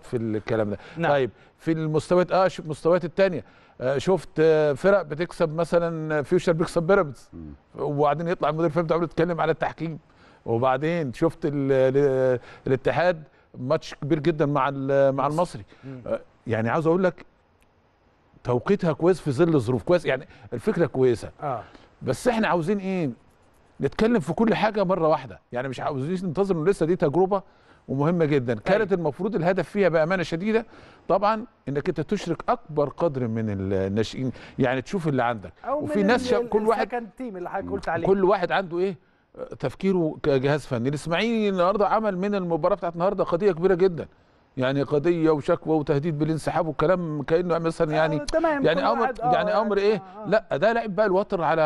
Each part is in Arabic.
في الكلام ده نعم. طيب في المستويات اه المستويات الثانيه آه، شفت آه، فرق بتكسب مثلا فيوشر بيكسب بيراميدز وبعدين يطلع المدير الفني بتاعه يتكلم على التحكيم وبعدين شفت الاتحاد ماتش كبير جدا مع مع المصري آه، يعني عاوز اقول لك توقيتها كويس في ظل الظروف كويس يعني الفكره كويسه آه. بس احنا عاوزين ايه نتكلم في كل حاجه مره واحده يعني مش عاوزين ننتظر انه لسه دي تجربه ومهمه جدا طيب. كانت المفروض الهدف فيها بامانه شديده طبعا انك انت تشرك اكبر قدر من الناشئين يعني تشوف اللي عندك أو وفي من ناس الـ كل واحد تيم اللي حضرتك قلت عليه كل واحد عنده ايه تفكيره كجهاز فني الاسماعيلي النهارده عمل من المباراه بتاعت النهارده قضيه كبيره جدا يعني قضيه وشكوى وتهديد بالانسحاب وكلام كانه مثلا آه، يعني يعني امر آه، يعني امر ايه آه، لا ده لعب بقى الوتر على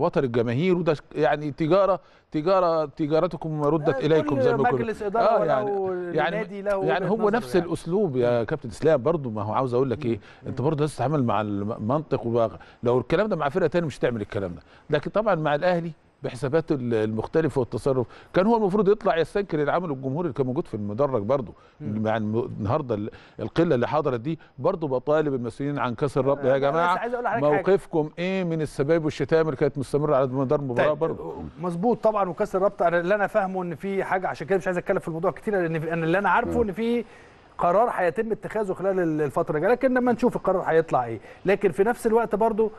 وتر الجماهير وده يعني تجاره تجاره تجارتكم ردت آه اليكم زي ما بيقولوا مجلس اداره آه يعني يعني له يعني هو نفس يعني. الاسلوب يا كابتن اسلام برضو ما هو عاوز اقول لك ايه انت برضو لازم تتعامل مع المنطق والواقع لو الكلام ده مع فرقه ثانيه مش هتعمل الكلام ده لكن طبعا مع الاهلي بحسابات المختلفه والتصرف كان هو المفروض يطلع يستنكر العمل الجمهوري اللي كان موجود في المدرج برضه مع يعني النهارده القله اللي حضرت دي برضه بطالب المسؤولين عن كاس الرابطه آه، يا جماعه موقفكم ايه من السباب والشتائم اللي كانت مستمره على مدار المباراه طيب، برضه مظبوط طبعا وكاس الرابطه انا اللي انا فاهمه ان في حاجه عشان كده مش عايز اتكلم في الموضوع كتير لان اللي انا عارفه ان في قرار هيتم اتخاذه خلال الفتره الجايه لكن لما نشوف القرار هيطلع ايه لكن في نفس الوقت برضه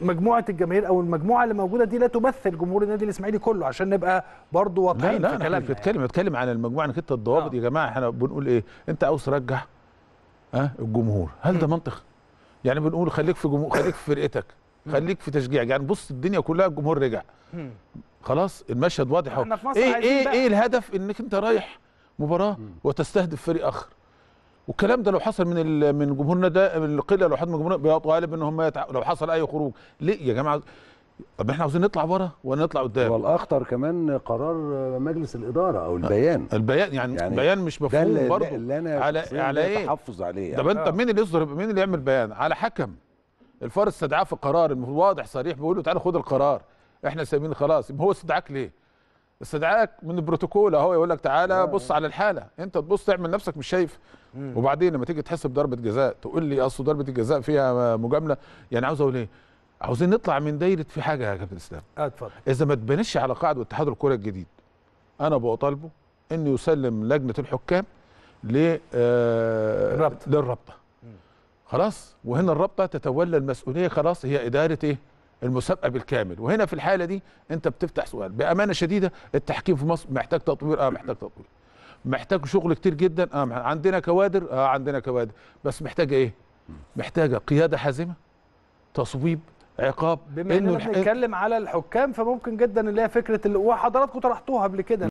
مجموعه الجماهير او المجموعه اللي موجوده دي لا تمثل جمهور النادي الاسماعيلي كله عشان نبقى برضو واضحين لا لا في كلامنا يعني. بتكلم بتكلم عن المجموعه انك انت الضوابط آه. يا جماعه احنا بنقول ايه انت عاوز ترجع ها الجمهور هل ده منطق يعني بنقول خليك في جمهور خليك في فرقتك خليك في تشجيع يعني بص الدنيا كلها الجمهور رجع خلاص المشهد واضح ايه ايه ايه الهدف انك انت رايح مباراه وتستهدف فريق اخر والكلام ده لو حصل من من جمهورنا ده القله لو حد من جمهورنا بيطالب ان هم يتع... لو حصل اي خروج ليه يا جماعه طب احنا عاوزين نطلع بره ولا نطلع قدام والاخطر كمان قرار مجلس الاداره او البيان البيان يعني, يعني البيان مش مفهوم برضه اللي انا على على ايه تحفظ عليه طب انت يعني. مين اللي يصدر مين اللي يعمل بيان على حكم الفار استدعاه في القرار واضح صريح بيقول له تعالى خد القرار احنا سايبين خلاص هو استدعاك ليه استدعاك من البروتوكول اهو يقول لك تعالى بص على الحاله انت تبص تعمل نفسك مش شايف وبعدين لما تيجي تحسب ضربه جزاء تقول لي اصل ضربه الجزاء فيها مجامله يعني عاوز اقول ايه عاوزين نطلع من دايره في حاجه يا كابتن اسلام آه، اتفضل اذا ما تبنيش على قاعده اتحاد الكره الجديد انا بطالبه انه يسلم لجنه الحكام ل آه للرابطه خلاص وهنا الرابطه تتولى المسؤوليه خلاص هي اداره ايه المسابقه بالكامل وهنا في الحاله دي انت بتفتح سؤال بامانه شديده التحكيم في مصر محتاج تطوير اه محتاج تطوير محتاج شغل كتير جدا اه عندنا كوادر اه عندنا كوادر بس محتاجه ايه محتاجه قياده حازمه تصويب عقاب بما اننا بنتكلم على الحكام فممكن جدا اللي هي فكره اللي وحضراتكم طرحتوها قبل كده